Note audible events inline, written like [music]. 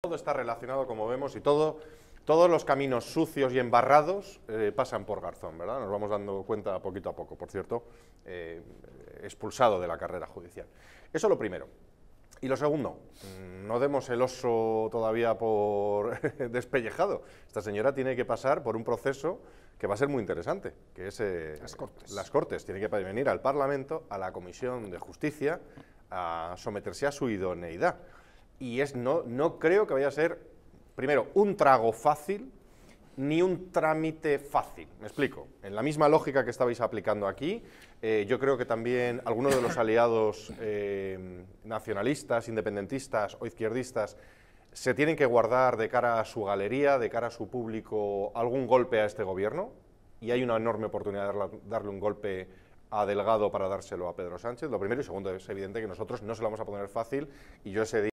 Todo está relacionado, como vemos, y todo, todos los caminos sucios y embarrados eh, pasan por Garzón, ¿verdad? Nos vamos dando cuenta poquito a poco, por cierto, eh, expulsado de la carrera judicial. Eso lo primero. Y lo segundo, mm, no demos el oso todavía por [laughs] despellejado. Esta señora tiene que pasar por un proceso que va a ser muy interesante, que es eh, las, cortes. las Cortes. Tiene que venir al Parlamento, a la Comisión de Justicia, a someterse a su idoneidad y es no, no creo que vaya a ser, primero, un trago fácil ni un trámite fácil. Me explico. En la misma lógica que estabais aplicando aquí, eh, yo creo que también algunos de los [coughs] aliados eh, nacionalistas, independentistas o izquierdistas se tienen que guardar de cara a su galería, de cara a su público, algún golpe a este gobierno. Y hay una enorme oportunidad de darle un golpe a Delgado para dárselo a Pedro Sánchez. Lo primero y segundo, es evidente que nosotros no se lo vamos a poner fácil. Y yo